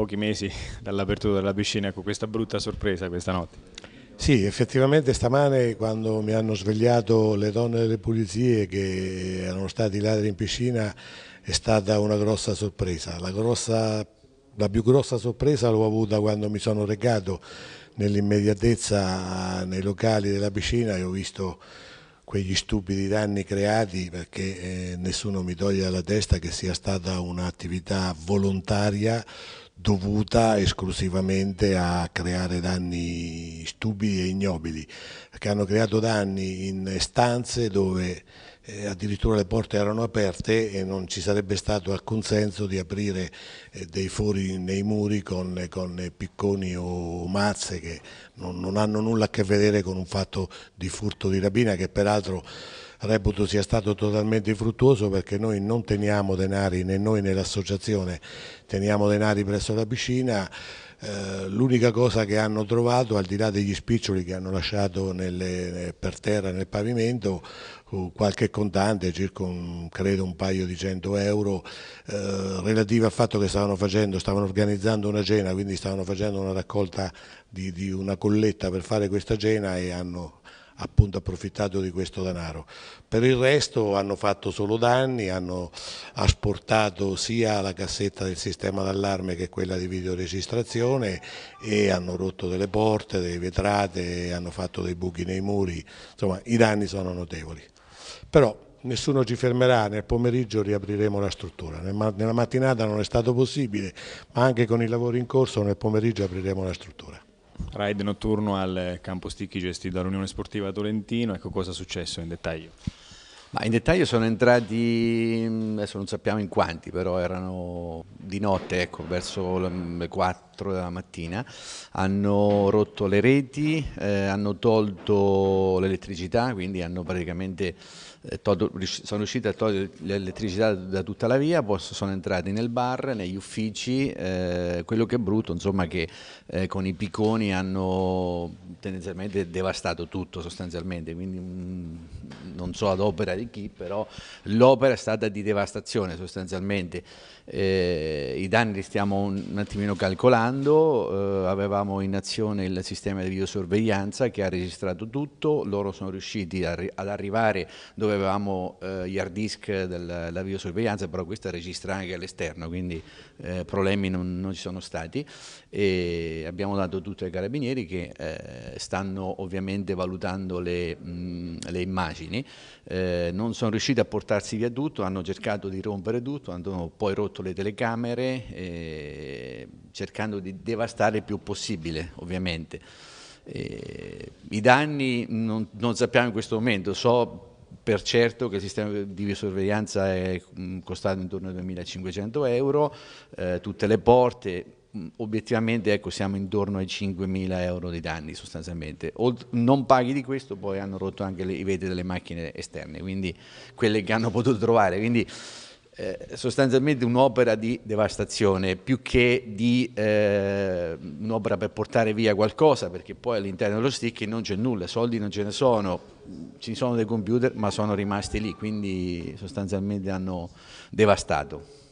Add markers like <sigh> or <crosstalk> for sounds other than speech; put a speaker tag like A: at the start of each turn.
A: pochi mesi <laughs> dall'apertura della piscina, con ecco, questa brutta sorpresa questa notte.
B: Sì, effettivamente stamane quando mi hanno svegliato le donne delle pulizie che erano stati ladri in piscina è stata una grossa sorpresa. La, grossa, la più grossa sorpresa l'ho avuta quando mi sono recato nell'immediatezza nei locali della piscina e ho visto quegli stupidi danni creati perché eh, nessuno mi toglie dalla testa che sia stata un'attività volontaria dovuta esclusivamente a creare danni stupidi e ignobili, che hanno creato danni in stanze dove eh, addirittura le porte erano aperte e non ci sarebbe stato alcun senso di aprire eh, dei fori nei muri con, con picconi o mazze che non, non hanno nulla a che vedere con un fatto di furto di rabbina che peraltro reputo sia stato totalmente infruttuoso perché noi non teniamo denari né noi né l'associazione, teniamo denari presso la piscina. Eh, l'unica cosa che hanno trovato, al di là degli spiccioli che hanno lasciato nelle, eh, per terra nel pavimento, qualche contante, circa un, credo un paio di cento euro, eh, relativa al fatto che stavano facendo, stavano organizzando una cena, quindi stavano facendo una raccolta di, di una colletta per fare questa cena e hanno appunto approfittato di questo denaro. Per il resto hanno fatto solo danni, hanno asportato sia la cassetta del sistema d'allarme che quella di videoregistrazione e hanno rotto delle porte, delle vetrate, hanno fatto dei buchi nei muri, insomma i danni sono notevoli. Però nessuno ci fermerà, nel pomeriggio riapriremo la struttura, nella mattinata non è stato possibile, ma anche con i lavori in corso nel pomeriggio apriremo la struttura.
A: Raid notturno al campo Sticchi gestito dall'Unione Sportiva Tolentino, ecco cosa è successo in dettaglio. Ma in dettaglio sono entrati, adesso non sappiamo in quanti, però erano di notte, ecco, verso le 4 4 della mattina, hanno rotto le reti, eh, hanno tolto l'elettricità, quindi hanno praticamente eh, tolto, sono riusciti a togliere l'elettricità da tutta la via, poi sono entrati nel bar, negli uffici, eh, quello che è brutto, insomma che eh, con i picconi hanno tendenzialmente devastato tutto sostanzialmente, quindi mh, mm, non so ad opera di chi, però l'opera è stata di devastazione sostanzialmente, eh, i danni li stiamo un attimino calcolando, lavorando, eh, avevamo in azione il sistema di videosorveglianza che ha registrato tutto, loro sono riusciti arri ad arrivare dove avevamo eh, gli hard disk della videosorveglianza, però questa registra anche all'esterno, quindi eh, problemi non, non, ci sono stati e abbiamo dato tutto ai carabinieri che eh, stanno ovviamente valutando le, mh, le immagini, eh, non sono riusciti a portarsi via tutto, hanno cercato di rompere tutto, hanno poi rotto le telecamere eh, cercando di devastare il più possibile, ovviamente. E eh, I danni non, non, sappiamo in questo momento, so per certo che il sistema di sorveglianza è mm, costato intorno ai 2.500 euro, eh, tutte le porte, mm, obiettivamente ecco, siamo intorno ai 5.000 euro di danni sostanzialmente. Olt non paghi di questo, poi hanno rotto anche le, i vetri delle macchine esterne, quindi quelle che hanno potuto trovare. Quindi, eh, sostanzialmente un'opera di devastazione più che di eh, un'opera per portare via qualcosa perché poi all'interno dello stick non c'è nulla, soldi non ce ne sono, ci sono dei computer ma sono rimasti lì quindi sostanzialmente hanno devastato.